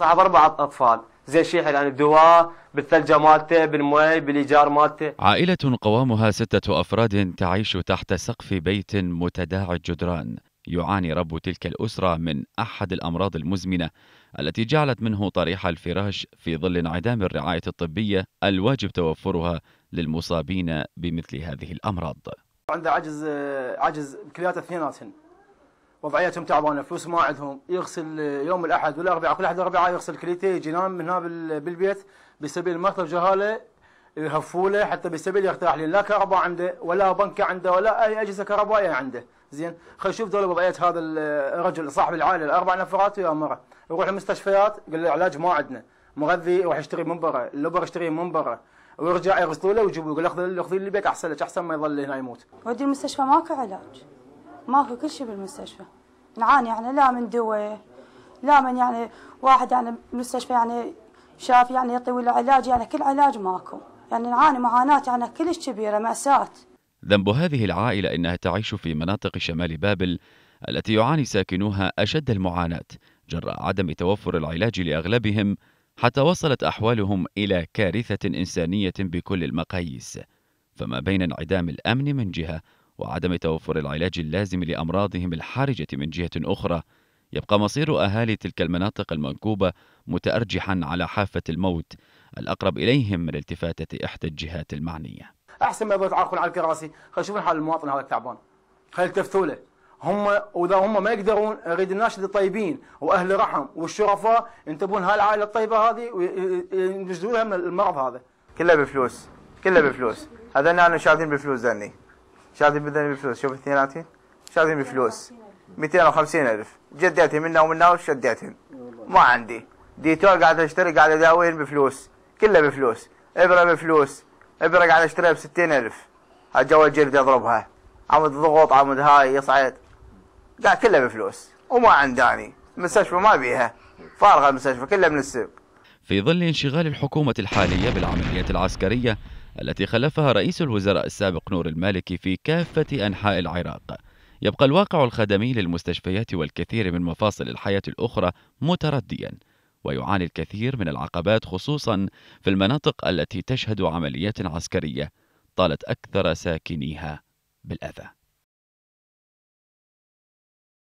صاحب اربع أطفال زي شيح يعني بدواه بالثلجة مالته بالمي بالإيجار مالته عائلة قوامها ستة أفراد تعيش تحت سقف بيت متداعي الجدران يعاني رب تلك الأسرة من أحد الأمراض المزمنة التي جعلت منه طريح الفراش في ظل انعدام الرعاية الطبية الواجب توفرها للمصابين بمثل هذه الأمراض عنده عجز عجز كلياته اثنيناتهن وضعيتهم تعبانه فلوس ما عندهم يغسل يوم الاحد والاربعاء كل احد الاربعاء يغسل كليته يجي ينام من هنا بالبيت بسبيل مرض جهاله يهفوله حتى بسبيل يرتاح لي لا كهرباء عنده ولا بنكه عنده ولا اي اجهزه كهربائيه عنده زين خلينا نشوف دول وضعيه هذا الرجل صاحب العائله الاربع نفرات ويا مره يروح المستشفيات يقول له علاج ما عندنا مغذي يروح يشتري من برا اللبر يشتريه من برا ويرجع يغسلوا له ويجيبوا يقول له خذ اللي بيك احسن لك احسن ما يظل هنا يموت ودي المستشفى ماكو علاج ماكو كل شيء بالمستشفى نعاني يعني لا من دواء لا من يعني واحد يعني بالمستشفى يعني شاف يعني يطوي العلاج يعني كل علاج ماكو يعني نعاني معاناة يعني كلش كبيرة مأساة ذنب هذه العائلة إنها تعيش في مناطق شمال بابل التي يعاني ساكنوها أشد المعاناة جراء عدم توفر العلاج لأغلبهم حتى وصلت أحوالهم إلى كارثة إنسانية بكل المقاييس فما بين انعدام الأمن من جهة وعدم توفر العلاج اللازم لأمراضهم الحرجة من جهة أخرى يبقى مصير أهالي تلك المناطق المنكوبة متأرجحا على حافة الموت الأقرب إليهم من التفاتة إحدى الجهات المعنية أحسن ما يتعرفون على الكراسي خلينا نشوف حال المواطن هذا التعبان خلينا نلتفتوا له هم واذا هم ما يقدرون اريد الناشد الطيبين واهل رحم والشرفاء ينتبهون هاي العائله الطيبه هذه وينجزوا لها من المرض هذا كله بفلوس كله بفلوس هذا انا شايفين بفلوس ذني شاردين بدني بفلوس شوف 32 شاردين بفلوس 250000 جديتهم منا ومنا وشديتهم ما عندي ديتول قاعد اشتري قاعد اداوين بفلوس كله بفلوس ابره بفلوس ابره قاعد اشتريها ب 60000 جو الجلد اضربها عمود ضغوط عمود هاي يصعد قاعد كله بفلوس وما عنداني المستشفى ما بيها فارغه المستشفى كلها من السوق في ظل انشغال الحكومه الحاليه بالعمليات العسكريه التي خلفها رئيس الوزراء السابق نور المالكي في كافة أنحاء العراق يبقى الواقع الخدمي للمستشفيات والكثير من مفاصل الحياة الأخرى متردياً ويعاني الكثير من العقبات خصوصا في المناطق التي تشهد عمليات عسكرية طالت أكثر ساكنيها بالأذى